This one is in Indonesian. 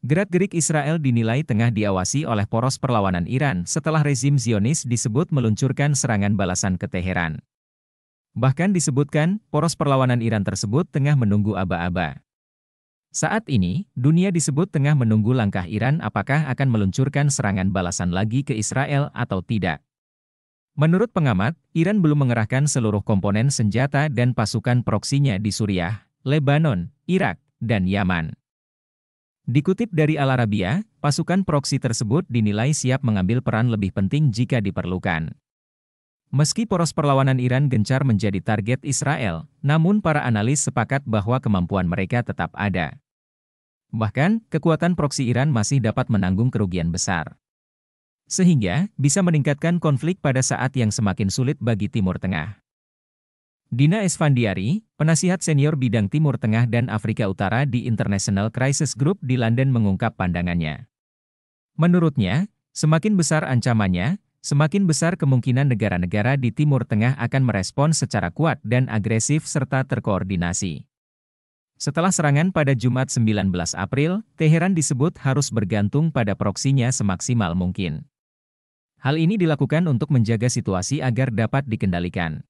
Gerak-gerik Israel dinilai tengah diawasi oleh poros perlawanan Iran setelah rezim Zionis disebut meluncurkan serangan balasan ke Teheran. Bahkan disebutkan, poros perlawanan Iran tersebut tengah menunggu aba-aba. Saat ini, dunia disebut tengah menunggu langkah Iran apakah akan meluncurkan serangan balasan lagi ke Israel atau tidak. Menurut pengamat, Iran belum mengerahkan seluruh komponen senjata dan pasukan proksinya di Suriah, Lebanon, Irak, dan Yaman. Dikutip dari Al Arabia, pasukan proksi tersebut dinilai siap mengambil peran lebih penting jika diperlukan. Meski poros perlawanan Iran gencar menjadi target Israel, namun para analis sepakat bahwa kemampuan mereka tetap ada. Bahkan, kekuatan proksi Iran masih dapat menanggung kerugian besar. Sehingga, bisa meningkatkan konflik pada saat yang semakin sulit bagi Timur Tengah. Dina Esfandiari, penasihat senior bidang Timur Tengah dan Afrika Utara di International Crisis Group di London mengungkap pandangannya. Menurutnya, semakin besar ancamannya, semakin besar kemungkinan negara-negara di Timur Tengah akan merespon secara kuat dan agresif serta terkoordinasi. Setelah serangan pada Jumat 19 April, Teheran disebut harus bergantung pada proksinya semaksimal mungkin. Hal ini dilakukan untuk menjaga situasi agar dapat dikendalikan.